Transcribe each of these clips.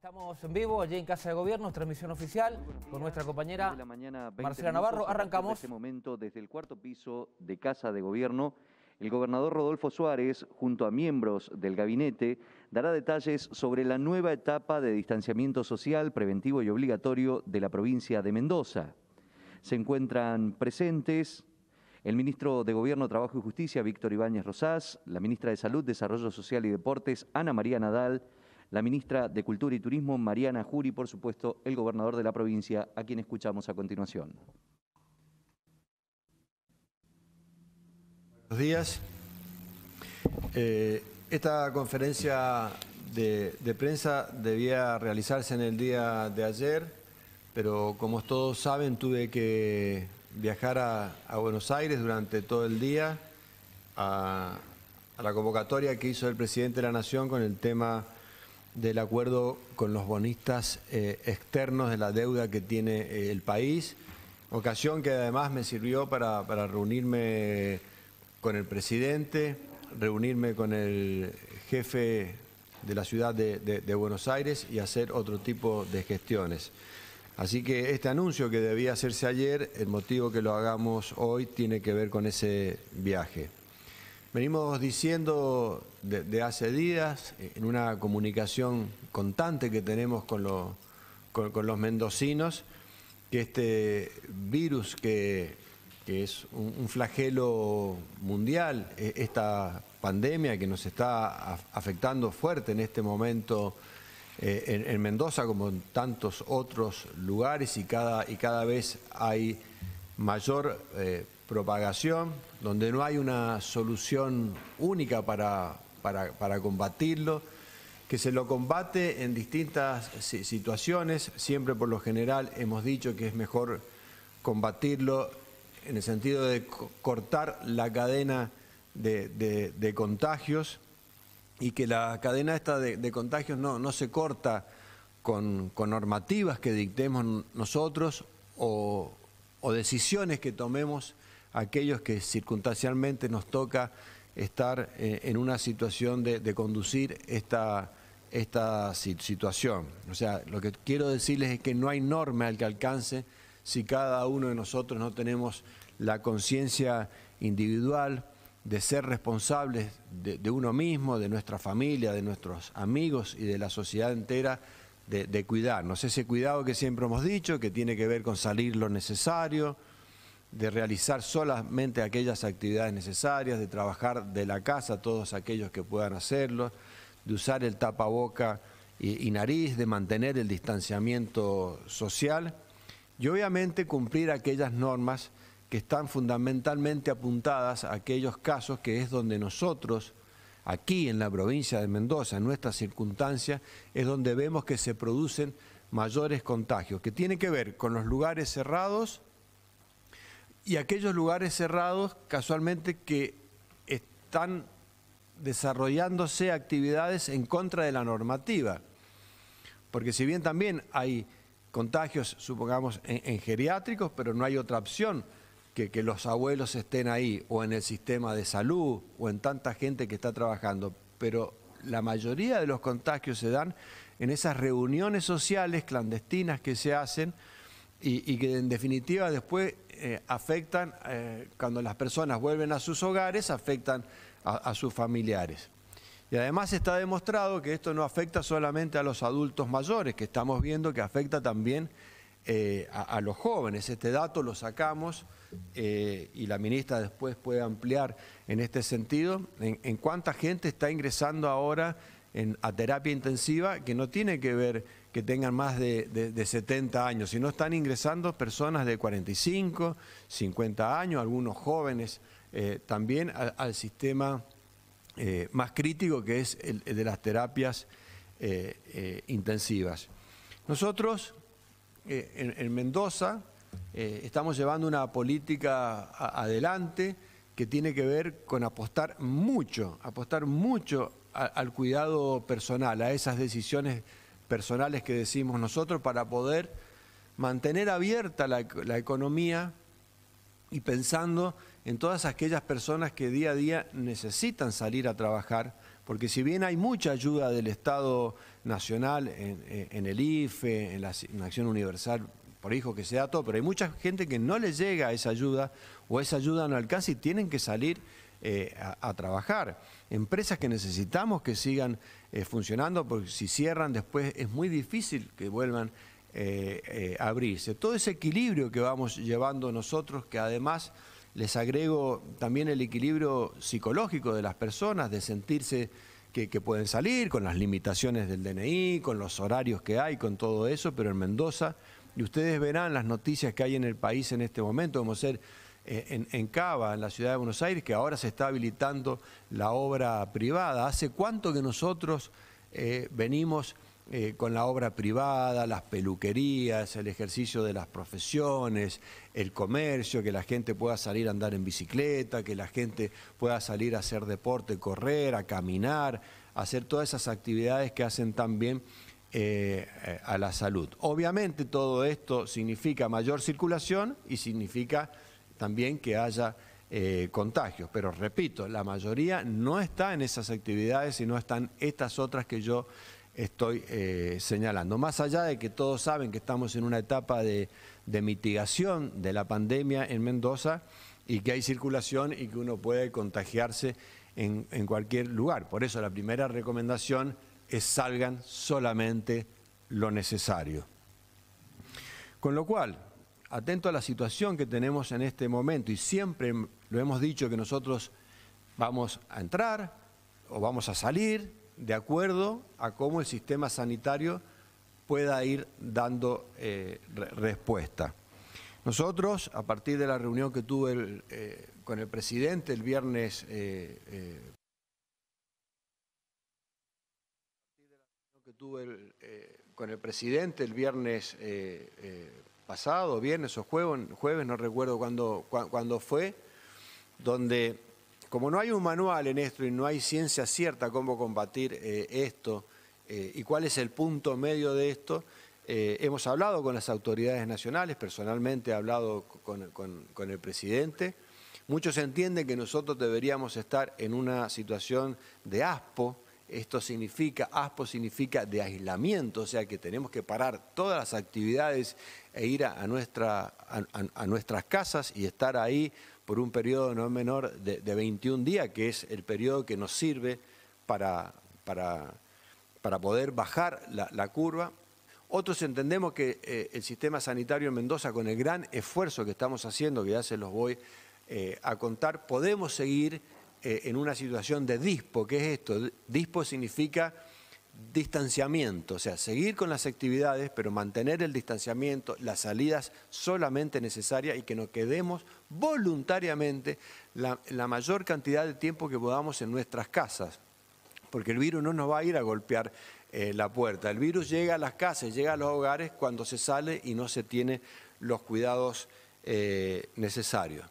Estamos en vivo allí en Casa de Gobierno, transmisión oficial con nuestra compañera Marcela Navarro. Arrancamos. En este momento, desde el cuarto piso de Casa de Gobierno, el gobernador Rodolfo Suárez, junto a miembros del gabinete, dará detalles sobre la nueva etapa de distanciamiento social preventivo y obligatorio de la provincia de Mendoza. Se encuentran presentes el ministro de Gobierno, Trabajo y Justicia, Víctor Ibáñez Rosás, la ministra de Salud, Desarrollo Social y Deportes, Ana María Nadal, la ministra de Cultura y Turismo, Mariana Juri, por supuesto, el gobernador de la provincia, a quien escuchamos a continuación. Buenos días. Eh, esta conferencia de, prensa debía realizarse en el día de ayer, pero como todos saben, tuve que viajar a, Buenos Aires durante todo el día a la convocatoria que hizo el presidente de la Nación con el tema del acuerdo con los bonistas eh, externos de la deuda que tiene eh, el país, ocasión que además me sirvió para, reunirme con el presidente, reunirme con el jefe de la ciudad de, Buenos Aires y hacer otro tipo de gestiones. Así que este anuncio que debía hacerse ayer, el motivo que lo hagamos hoy tiene que ver con ese viaje. Venimos diciendo de, de, hace días, eh, en una comunicación constante que tenemos con, con, los mendocinos, que este virus que, es un, flagelo mundial, e, esta pandemia que nos está afectando fuerte en este momento eh, en, Mendoza, como en tantos otros lugares, y cada, y cada vez hay mayor... Eh, propagación, donde no hay una solución única para, para, combatirlo, que se lo combate en distintas situaciones, siempre por lo general hemos dicho que es mejor combatirlo en el sentido de cortar la cadena de, contagios y que la cadena esta de, contagios no, se corta con, normativas que dictemos nosotros o, o decisiones que tomemos aquellos que circunstancialmente nos toca estar eh, en una situación de, conducir esta, situación. O sea, lo que quiero decirles es que no hay norma al que alcance si cada uno de nosotros no tenemos la conciencia individual de ser responsables de, uno mismo, de nuestra familia, de nuestros amigos y de la sociedad entera, de cuidarnos. Ese cuidado que siempre hemos dicho, que tiene que ver con salir lo necesario, de realizar solamente aquellas actividades necesarias, de trabajar de la casa todos aquellos que puedan hacerlo, de usar el tapaboca y, nariz, de mantener el distanciamiento social y obviamente cumplir aquellas normas que están fundamentalmente apuntadas a aquellos casos que es donde nosotros, aquí en la provincia de Mendoza, en nuestra circunstancia, es donde vemos que se producen mayores contagios, que tiene que ver con los lugares cerrados, y aquellos lugares cerrados casualmente que están desarrollándose actividades en contra de la normativa. Porque si bien también hay contagios, supongamos, en, geriátricos, pero no hay otra opción que, que los abuelos estén ahí, o en el sistema de salud, o en tanta gente que está trabajando. Pero la mayoría de los contagios se dan en esas reuniones sociales clandestinas que se hacen y que en definitiva después eh, afectan, eh, cuando las personas vuelven a sus hogares, afectan a, sus familiares. Y además está demostrado que esto no afecta solamente a los adultos mayores, que estamos viendo que afecta también eh, a, los jóvenes. Este dato lo sacamos y la ministra después puede ampliar en este sentido, en, cuánta gente está ingresando ahora en, a terapia intensiva que no tiene que ver que tengan más de, 70 años, sino están ingresando personas de 45, 50 años, algunos jóvenes eh, también al, sistema eh, más crítico que es el, de las terapias eh, intensivas. Nosotros en, Mendoza estamos llevando una política adelante que tiene que ver con apostar mucho, apostar mucho al cuidado personal, a esas decisiones personales que decimos nosotros para poder mantener abierta la, economía y pensando en todas aquellas personas que día a día necesitan salir a trabajar, porque si bien hay mucha ayuda del Estado Nacional en, el IFE, en la Acción Universal por hijo que sea todo, pero hay mucha gente que no le llega esa ayuda o esa ayuda no alcanza y tienen que salir eh, a, trabajar. Empresas que necesitamos que sigan eh, funcionando porque si cierran después es muy difícil que vuelvan eh, a abrirse. Todo ese equilibrio que vamos llevando nosotros, que además les agrego también el equilibrio psicológico de las personas, de sentirse que, pueden salir, con las limitaciones del DNI, con los horarios que hay, con todo eso, pero en Mendoza, y ustedes verán las noticias que hay en el país en este momento, a ser eh, en, Cava, en la ciudad de Buenos Aires, que ahora se está habilitando la obra privada. ¿Hace cuánto que nosotros eh, venimos eh, con la obra privada, las peluquerías, el ejercicio de las profesiones, el comercio, que la gente pueda salir a andar en bicicleta, que la gente pueda salir a hacer deporte, correr, a caminar, hacer todas esas actividades que hacen también a la salud. Obviamente todo esto significa mayor circulación y significa también que haya eh, contagios. Pero repito, la mayoría no está en esas actividades, y no están estas otras que yo estoy eh, señalando. Más allá de que todos saben que estamos en una etapa de, mitigación de la pandemia en Mendoza y que hay circulación y que uno puede contagiarse en cualquier lugar. Por eso la primera recomendación es salgan solamente lo necesario. Con lo cual, atento a la situación que tenemos en este momento y siempre lo hemos dicho que nosotros vamos a entrar o vamos a salir de acuerdo a cómo el sistema sanitario pueda ir dando eh, respuesta. Nosotros, a partir de la reunión que tuve eh, con el presidente el viernes con el presidente el viernes eh, pasado, viernes o jueves, no recuerdo cuándo cuando fue, donde como no hay un manual en esto y no hay ciencia cierta cómo combatir eh, esto eh, y cuál es el punto medio de esto, eh, hemos hablado con las autoridades nacionales, personalmente he hablado con el presidente. Muchos entienden que nosotros deberíamos estar en una situación de aspo, esto significa, ASPO significa de aislamiento, o sea que tenemos que parar todas las actividades e ir a, nuestras casas y estar ahí por un periodo no menor de, 21 días, que es el periodo que nos sirve para, poder bajar la, curva. Otros entendemos que eh, el sistema sanitario en Mendoza, con el gran esfuerzo que estamos haciendo, que ya se los voy eh, a contar, podemos seguir eh, en una situación de dispo. ¿Qué es esto? Dispo significa distanciamiento, o sea, seguir con las actividades, pero mantener el distanciamiento, las salidas solamente necesarias y que nos quedemos voluntariamente la, mayor cantidad de tiempo que podamos en nuestras casas, porque el virus no nos va a ir a golpear eh, la puerta, el virus llega a las casas, llega a los hogares cuando se sale y no se tiene los cuidados eh, necesarios.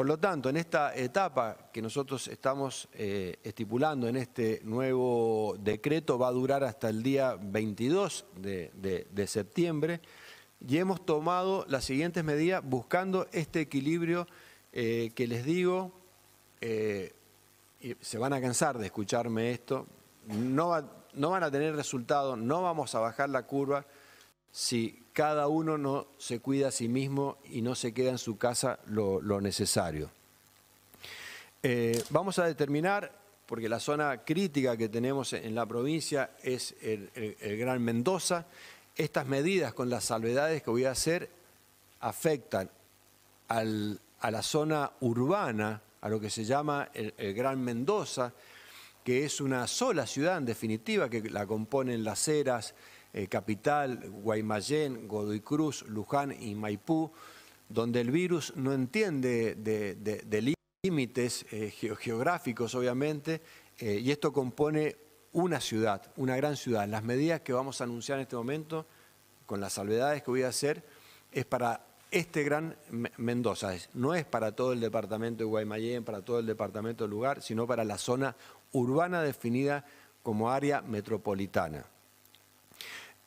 Por lo tanto, en esta etapa que nosotros estamos eh, estipulando en este nuevo decreto va a durar hasta el día 22 de, septiembre y hemos tomado las siguientes medidas buscando este equilibrio eh, que les digo, eh, y se van a cansar de escucharme esto, no, no van a tener resultado, no vamos a bajar la curva si cada uno no se cuida a sí mismo y no se queda en su casa lo, necesario. Eh, vamos a determinar, porque la zona crítica que tenemos en la provincia es el, Gran Mendoza, estas medidas con las salvedades que voy a hacer afectan a la zona urbana, a lo que se llama el, Gran Mendoza, que es una sola ciudad en definitiva, que la componen Las eras eh, Capital, Guaymallén, Godoy Cruz, Luján y Maipú, donde el virus no entiende de, límites eh, geográficos, obviamente, eh, y esto compone una ciudad, una gran ciudad. Las medidas que vamos a anunciar en este momento, con las salvedades que voy a hacer, es para este gran Mendoza, no es para todo el departamento de Guaymallén, para todo el departamento del lugar, sino para la zona urbana definida como área metropolitana.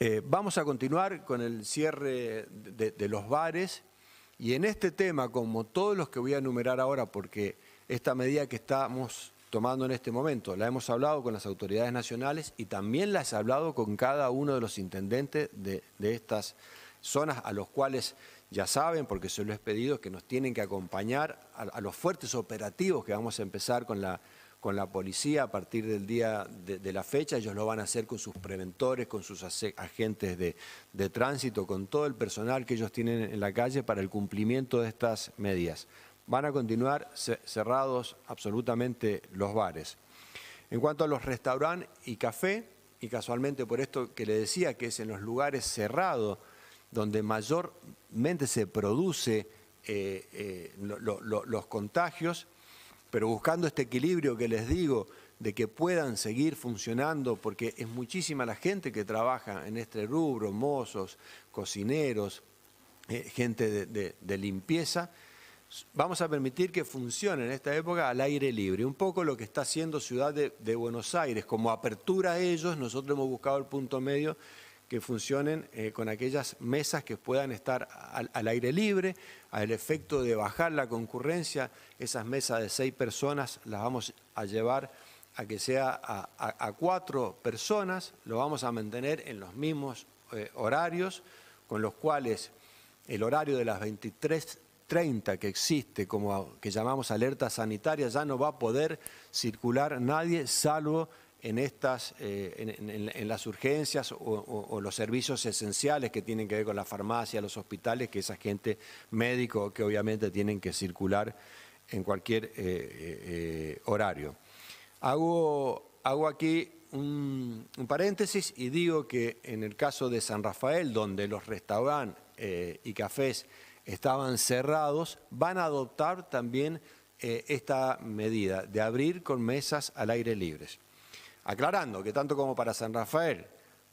Eh, vamos a continuar con el cierre de, los bares y en este tema, como todos los que voy a enumerar ahora, porque esta medida que estamos tomando en este momento la hemos hablado con las autoridades nacionales y también las he hablado con cada uno de los intendentes de, estas zonas a los cuales ya saben, porque se lo he pedido, que nos tienen que acompañar a los fuertes operativos que vamos a empezar con la con la policía a partir del día de, la fecha. Ellos lo van a hacer con sus preventores, con sus agentes de, tránsito, con todo el personal que ellos tienen en la calle para el cumplimiento de estas medidas. Van a continuar cerrados absolutamente los bares. En cuanto a los restaurantes y café, y casualmente por esto que le decía, que es en los lugares cerrados donde mayormente se produce eh, eh, los contagios, pero buscando este equilibrio que les digo, de que puedan seguir funcionando, porque es muchísima la gente que trabaja en este rubro, mozos, cocineros, eh, gente de, limpieza, vamos a permitir que funcione en esta época al aire libre. Un poco lo que está haciendo Ciudad de, Buenos Aires, como apertura a ellos, nosotros hemos buscado el punto medio que funcionen eh, con aquellas mesas que puedan estar al, aire libre, al efecto de bajar la concurrencia, esas mesas de seis personas las vamos a llevar a que sea a, cuatro personas, lo vamos a mantener en los mismos eh, horarios, con los cuales el horario de las 23.30 que existe, como que llamamos alerta sanitaria, ya no va a poder circular nadie, salvo en, estas, eh, en, las urgencias o, los servicios esenciales que tienen que ver con la farmacia, los hospitales, que esa gente médico que obviamente tienen que circular en cualquier eh, eh, horario. Hago, aquí un, paréntesis y digo que en el caso de San Rafael, donde los restaurantes y cafés estaban cerrados, van a adoptar también esta medida de abrir con mesas al aire libre. Aclarando que tanto como para San Rafael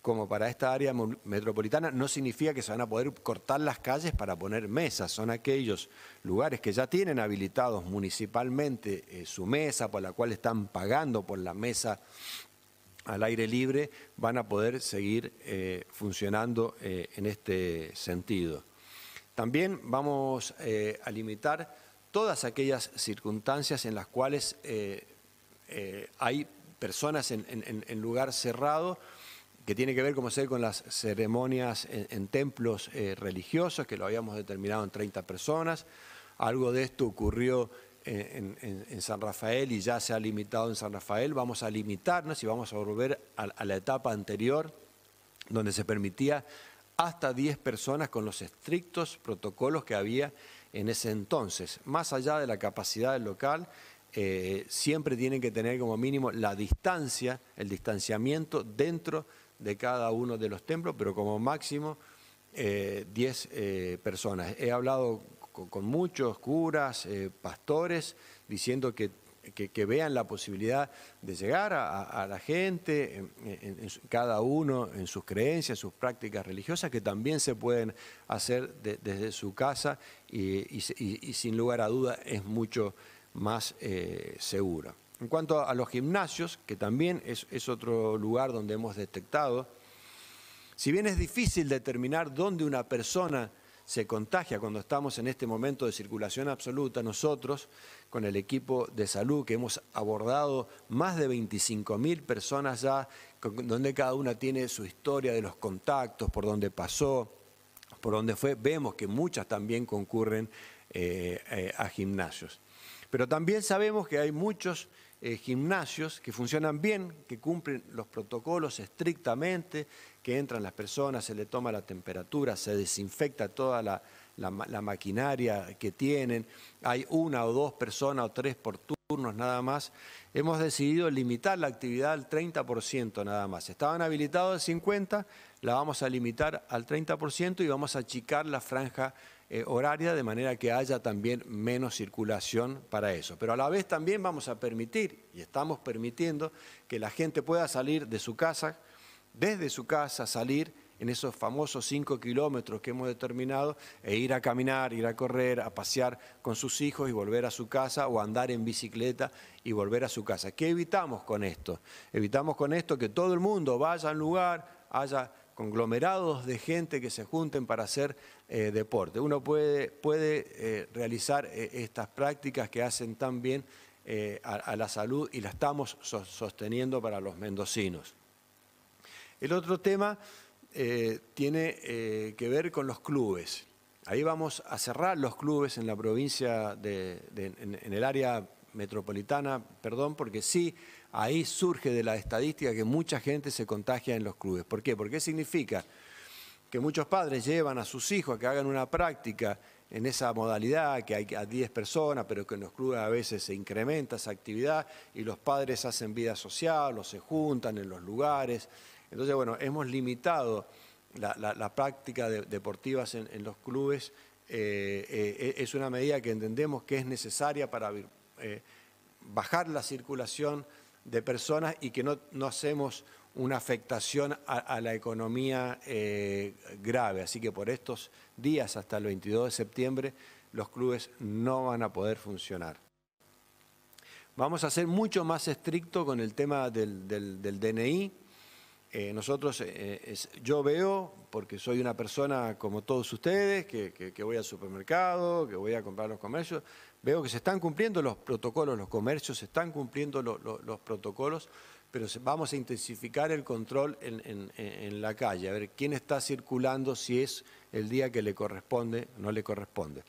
como para esta área metropolitana no significa que se van a poder cortar las calles para poner mesas. Son aquellos lugares que ya tienen habilitados municipalmente eh, su mesa, por la cual están pagando por la mesa al aire libre, van a poder seguir eh, funcionando eh, en este sentido. También vamos a limitar todas aquellas circunstancias en las cuales hay personas en, lugar cerrado, que tiene que ver, como ve con las ceremonias en, templos eh, religiosos, que lo habíamos determinado en 30 personas. Algo de esto ocurrió eh, en, San Rafael y ya se ha limitado en San Rafael. Vamos a limitarnos y vamos a volver a, a la etapa anterior, donde se permitía hasta 10 personas con los estrictos protocolos que había en ese entonces, más allá de la capacidad del local eh, siempre tienen que tener como mínimo la distancia, el distanciamiento dentro de cada uno de los templos, pero como máximo 10 eh, eh, personas. He hablado con, muchos curas, pastores, diciendo que vean la posibilidad de llegar a, la gente, cada uno en sus creencias, sus prácticas religiosas, que también se pueden hacer desde su casa y, sin lugar a duda es mucho más eh, segura. En cuanto a los gimnasios, que también es, otro lugar donde hemos detectado, si bien es difícil determinar dónde una persona se contagia cuando estamos en este momento de circulación absoluta, nosotros con el equipo de salud que hemos abordado más de 25.000 personas ya, donde cada una tiene su historia de los contactos, por dónde pasó, por dónde fue, vemos que muchas también concurren eh, eh, a gimnasios. Pero también sabemos que hay muchos eh, gimnasios que funcionan bien, que cumplen los protocolos estrictamente, que entran las personas, se le toma la temperatura, se desinfecta toda la, maquinaria que tienen, hay una o dos personas o tres por turnos nada más. Hemos decidido limitar la actividad al 30% nada más. Estaban habilitados al 50%, la vamos a limitar al 30% y vamos a achicar la franja eh, horaria, de manera que haya también menos circulación para eso. Pero a la vez también vamos a permitir, y estamos permitiendo, que la gente pueda salir de su casa, desde su casa, salir en esos famosos cinco kilómetros que hemos determinado, e ir a caminar, ir a correr, a pasear con sus hijos y volver a su casa, o andar en bicicleta y volver a su casa. ¿Qué evitamos con esto? Evitamos con esto que todo el mundo vaya al lugar, haya conglomerados de gente que se junten para hacer eh, deporte. Uno puede, puede eh, realizar eh, estas prácticas que hacen tan bien a, la salud y la estamos sosteniendo para los mendocinos. El otro tema tiene que ver con los clubes. Ahí vamos a cerrar los clubes en la provincia, de, en el área metropolitana, perdón, porque sí ahí surge de la estadística que mucha gente se contagia en los clubes. ¿Por qué? Porque significa que muchos padres llevan a sus hijos a que hagan una práctica en esa modalidad, que hay a 10 personas, pero que en los clubes a veces se incrementa esa actividad y los padres hacen vida social o se juntan en los lugares. Entonces, bueno, hemos limitado la, práctica deportiva en, los clubes. Eh, eh, eh, es una medida que entendemos que es necesaria para bajar la circulación de personas y que no, hacemos una afectación a, la economía eh, grave. Así que por estos días, hasta el 22 de septiembre, los clubes no van a poder funcionar. Vamos a ser mucho más estricto con el tema del, DNI. Eh, nosotros, eh, yo veo, porque soy una persona como todos ustedes, que, que voy al supermercado, que voy a comprar los comercios, Veo que se están cumpliendo los protocolos, los comercios se están cumpliendo los protocolos, pero vamos a intensificar el control en, la calle, a ver quién está circulando, si es el día que le corresponde o no le corresponde.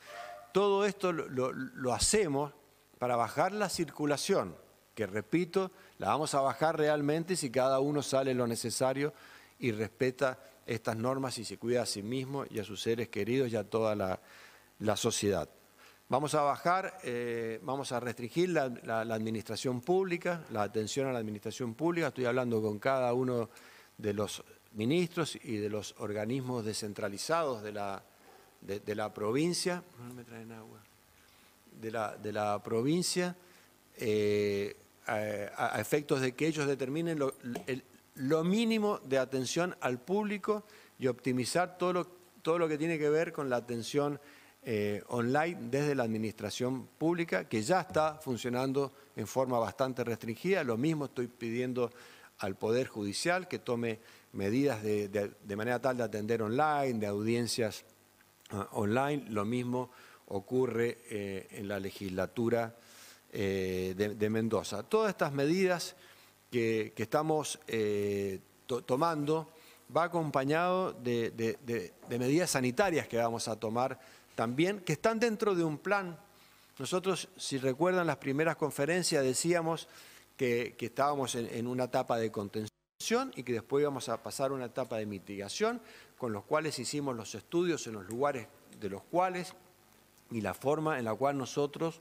Todo esto lo, hacemos para bajar la circulación, que repito, la vamos a bajar realmente si cada uno sale lo necesario y respeta estas normas y se cuida a sí mismo y a sus seres queridos y a toda la sociedad. Vamos a bajar, eh, vamos a restringir la, administración pública, la atención a la administración pública. Estoy hablando con cada uno de los ministros y de los organismos descentralizados de la, de, la provincia. De la, de la provincia, eh, a, efectos de que ellos determinen lo, mínimo de atención al público y optimizar todo lo, todo lo que tiene que ver con la atención eh, online desde la administración pública, que ya está funcionando en forma bastante restringida. Lo mismo estoy pidiendo al Poder Judicial que tome medidas de, manera tal de atender online, de audiencias ah, online. Lo mismo ocurre eh, en la legislatura eh, de, Mendoza. Todas estas medidas que, estamos tomando va acompañado de, de medidas sanitarias que vamos a tomar también, que están dentro de un plan. Nosotros, si recuerdan las primeras conferencias, decíamos que, estábamos en, una etapa de contención y que después íbamos a pasar a una etapa de mitigación, con los cuales hicimos los estudios en los lugares de los cuales y la forma en la cual nosotros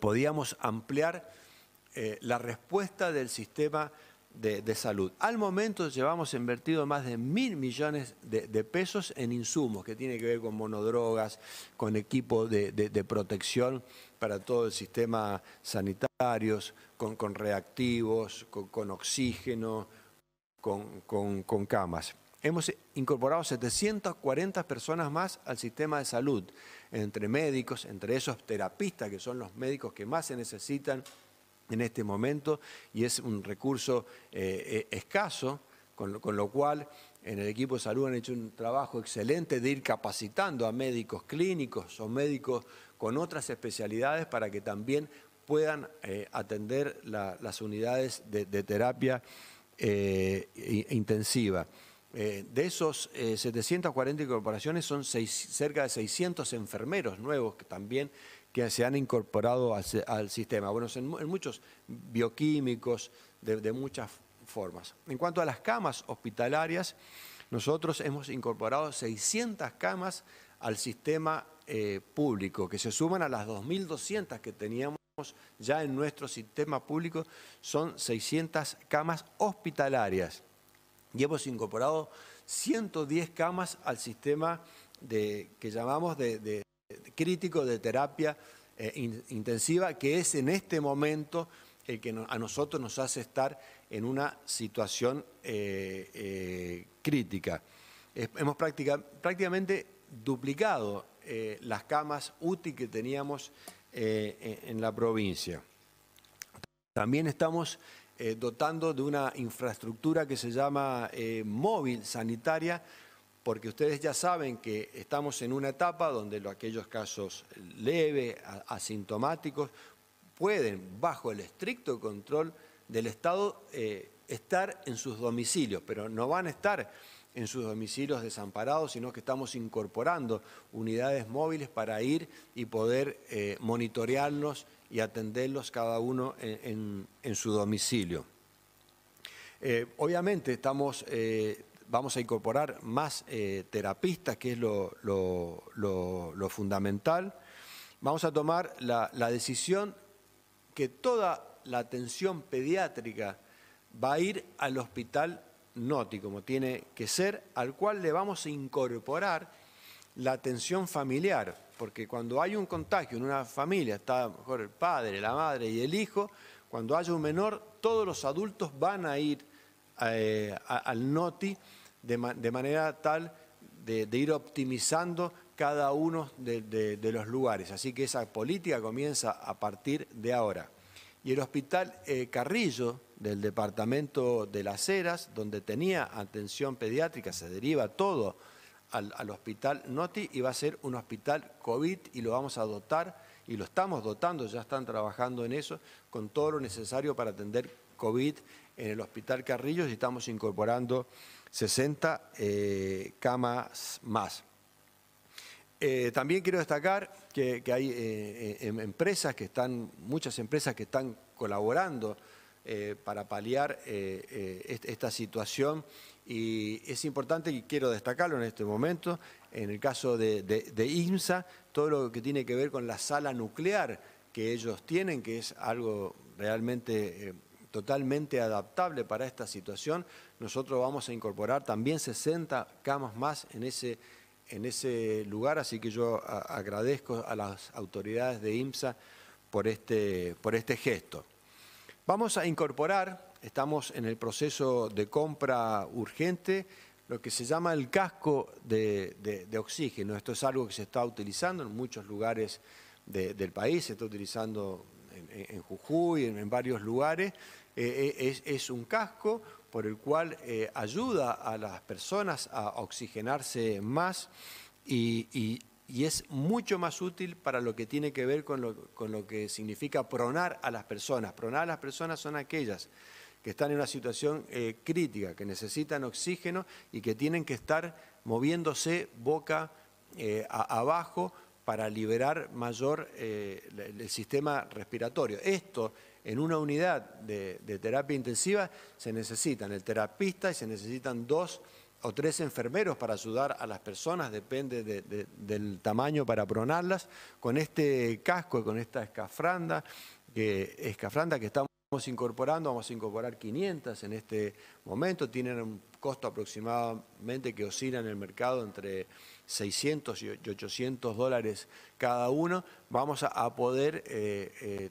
podíamos ampliar eh, la respuesta del sistema de, salud. Al momento llevamos invertido más de mil millones de, pesos en insumos, que tiene que ver con monodrogas, con equipo de, protección para todo el sistema sanitario, con, reactivos, con, oxígeno, con, con, camas. Hemos incorporado 740 personas más al sistema de salud, entre médicos, entre esos terapistas, que son los médicos que más se necesitan en este momento y es un recurso eh, eh, escaso, con lo, cual en el equipo de salud han hecho un trabajo excelente de ir capacitando a médicos clínicos o médicos con otras especialidades para que también puedan eh, atender las unidades de, terapia intensiva. de esos 740 corporaciones son cerca de 600 enfermeros nuevos que también que se han incorporado al, sistema. Bueno, en, muchos bioquímicos, de, muchas formas. En cuanto a las camas hospitalarias, nosotros hemos incorporado 600 camas al sistema eh, público, que se suman a las 2.200 que teníamos ya en nuestro sistema público, son 600 camas hospitalarias. Y hemos incorporado 110 camas al sistema de, que llamamos de, crítico de terapia eh, intensiva, que es en este momento el que a nosotros nos hace estar en una situación eh, eh, crítica. hemos prácticamente duplicado las camas UTI que teníamos en, la provincia. También estamos dotando de una infraestructura que se llama móvil sanitaria porque ustedes ya saben que estamos en una etapa donde aquellos casos leves, asintomáticos, pueden, bajo el estricto control del Estado, eh, estar en sus domicilios, pero no van a estar en sus domicilios desamparados, sino que estamos incorporando unidades móviles para ir y poder eh, monitorearlos y atenderlos cada uno en, su domicilio. Eh, obviamente estamos eh, vamos a incorporar más eh, terapistas, que es lo, fundamental. Vamos a tomar la, decisión que toda la atención pediátrica va a ir al hospital Noti, como tiene que ser, al cual le vamos a incorporar la atención familiar, porque cuando hay un contagio en una familia, está mejor el padre, la madre y el hijo, cuando haya un menor, todos los adultos van a ir eh, al NOTI de, manera tal de, ir optimizando cada uno de, los lugares. Así que esa política comienza a partir de ahora. Y el hospital eh, Carrillo del departamento de las Heras, donde tenía atención pediátrica, se deriva todo al, al, hospital Noti y va a ser un hospital COVID y lo vamos a dotar y lo estamos dotando, ya están trabajando en eso, con todo lo necesario para atender COVID en el hospital Carrillo y estamos incorporando 60 eh, camas más. Eh, también quiero destacar que, hay eh, em, empresas que están, muchas empresas que están colaborando para paliar esta situación y es importante y quiero destacarlo en este momento, en el caso de, de IMSA, todo lo que tiene que ver con la sala nuclear que ellos tienen, que es algo realmente totalmente adaptable para esta situación, nosotros vamos a incorporar también 60 camas más en ese, en ese lugar, así que yo agradezco a las autoridades de IMSA por este, por este gesto. Vamos a incorporar, estamos en el proceso de compra urgente, lo que se llama el casco de, oxígeno. Esto es algo que se está utilizando en muchos lugares del país, se está utilizando en, Jujuy, en, varios lugares, eh, eh, es, un casco por el cual eh, ayuda a las personas a oxigenarse más y, es mucho más útil para lo que tiene que ver con lo, que significa pronar a las personas. Pronar a las personas son aquellas que están en una situación crítica, que necesitan oxígeno y que tienen que estar moviéndose boca abajo para liberar mayor el, el sistema respiratorio. Esto en una unidad de, terapia intensiva se necesitan el terapista y se necesitan dos o tres enfermeros para ayudar a las personas, depende del tamaño para pronarlas, con este casco, y con esta escafranda que, que estamos incorporando, vamos a incorporar 500 en este momento, tienen un costo aproximadamente que oscila en el mercado entre 600 y 800 dólares cada uno, vamos a, poder eh, eh,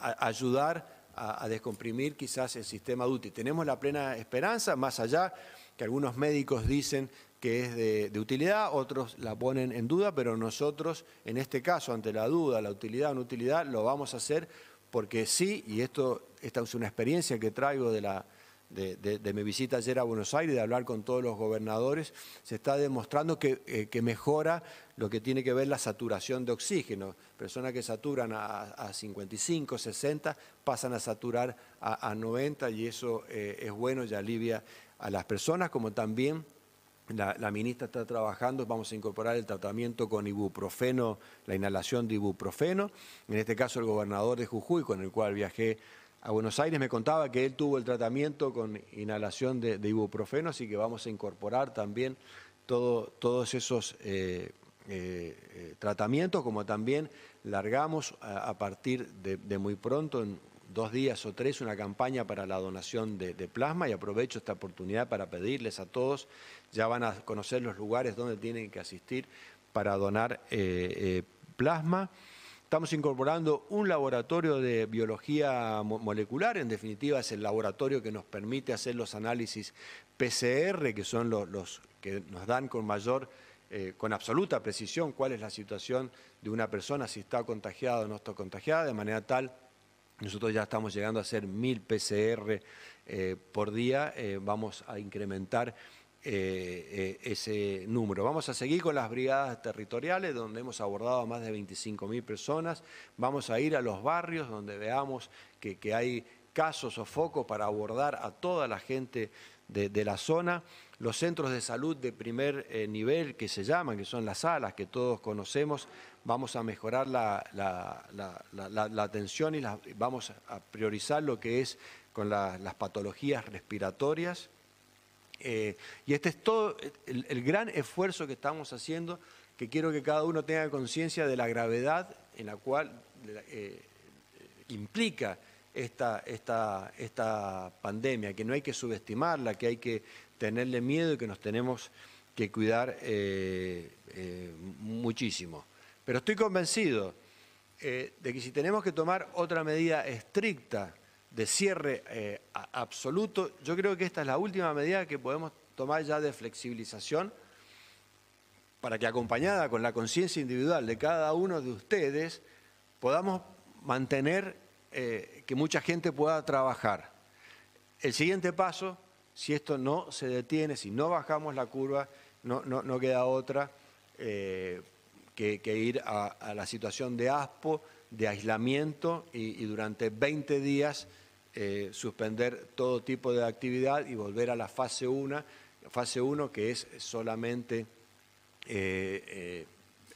a ayudar a, descomprimir quizás el sistema útil. Tenemos la plena esperanza, más allá que algunos médicos dicen que es de, utilidad, otros la ponen en duda, pero nosotros en este caso, ante la duda, la utilidad o no utilidad, lo vamos a hacer porque sí, y esto, esta es una experiencia que traigo de la de, mi visita ayer a Buenos Aires, de hablar con todos los gobernadores, se está demostrando que, eh, mejora lo que tiene que ver la saturación de oxígeno. Personas que saturan a, 55, 60, pasan a saturar a, 90 y eso eh, es bueno y alivia a las personas, como también la, ministra está trabajando, vamos a incorporar el tratamiento con ibuprofeno, la inhalación de ibuprofeno, en este caso el gobernador de Jujuy, con el cual viajé a Buenos Aires, me contaba que él tuvo el tratamiento con inhalación de, ibuprofeno, así que vamos a incorporar también todos esos eh, eh, eh, tratamientos, como también largamos a, partir de, muy pronto, en dos días o tres, una campaña para la donación de, plasma y aprovecho esta oportunidad para pedirles a todos, ya van a conocer los lugares donde tienen que asistir para donar plasma. Estamos incorporando un laboratorio de biología molecular, en definitiva es el laboratorio que nos permite hacer los análisis PCR, que son los, que nos dan con mayor, eh, con absoluta precisión cuál es la situación de una persona, si está contagiada o no está contagiada, de manera tal nosotros ya estamos llegando a hacer mil PCR eh, por día, eh, vamos a incrementar eh, eh, ese número. Vamos a seguir con las brigadas territoriales, donde hemos abordado a más de 25.000 personas. Vamos a ir a los barrios, donde veamos que, hay casos o focos para abordar a toda la gente de, la zona. Los centros de salud de primer eh, nivel que se llaman, que son las salas que todos conocemos, vamos a mejorar la atención y vamos a priorizar lo que es con las patologías respiratorias eh, y este es todo el, gran esfuerzo que estamos haciendo, que quiero que cada uno tenga conciencia de la gravedad en la cual eh, implica esta, pandemia, que no hay que subestimarla, que hay que tenerle miedo y que nos tenemos que cuidar eh, muchísimo. Pero estoy convencido de que si tenemos que tomar otra medida estricta de cierre eh, absoluto. Yo creo que esta es la última medida que podemos tomar ya de flexibilización para que acompañada con la conciencia individual de cada uno de ustedes podamos mantener eh, que mucha gente pueda trabajar. El siguiente paso, si esto no se detiene, si no bajamos la curva, no, queda otra eh, que, ir a, la situación de aspo, de aislamiento y durante 20 días eh, suspender todo tipo de actividad y volver a la fase 1, fase 1 que es solamente eh,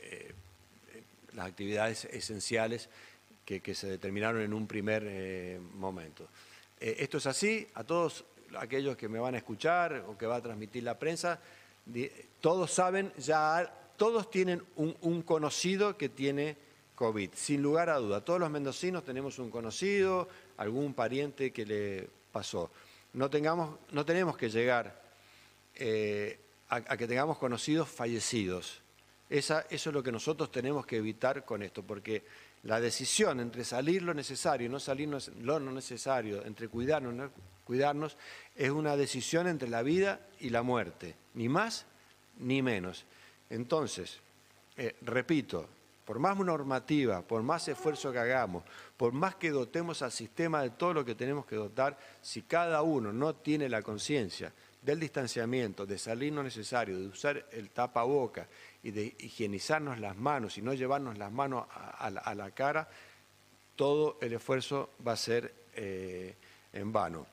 eh, las actividades esenciales que, se determinaron en un primer momento. esto es así, a todos aquellos que me van a escuchar o que va a transmitir la prensa, todos saben, ya todos tienen un conocido que tiene COVID, sin lugar a duda. Todos los mendocinos tenemos un conocido, algún pariente que le pasó. No, tengamos, no tenemos que llegar eh, a, que tengamos conocidos fallecidos. Esa, eso es lo que nosotros tenemos que evitar con esto, porque la decisión entre salir lo necesario y no salir lo no necesario, entre cuidarnos no cuidarnos, es una decisión entre la vida y la muerte, ni más ni menos. Entonces, eh, repito, por más normativa, por más esfuerzo que hagamos, por más que dotemos al sistema de todo lo que tenemos que dotar, si cada uno no tiene la conciencia del distanciamiento, de salir no necesario, de usar el tapaboca y de higienizarnos las manos y no llevarnos las manos a, la cara, todo el esfuerzo va a ser eh, en vano.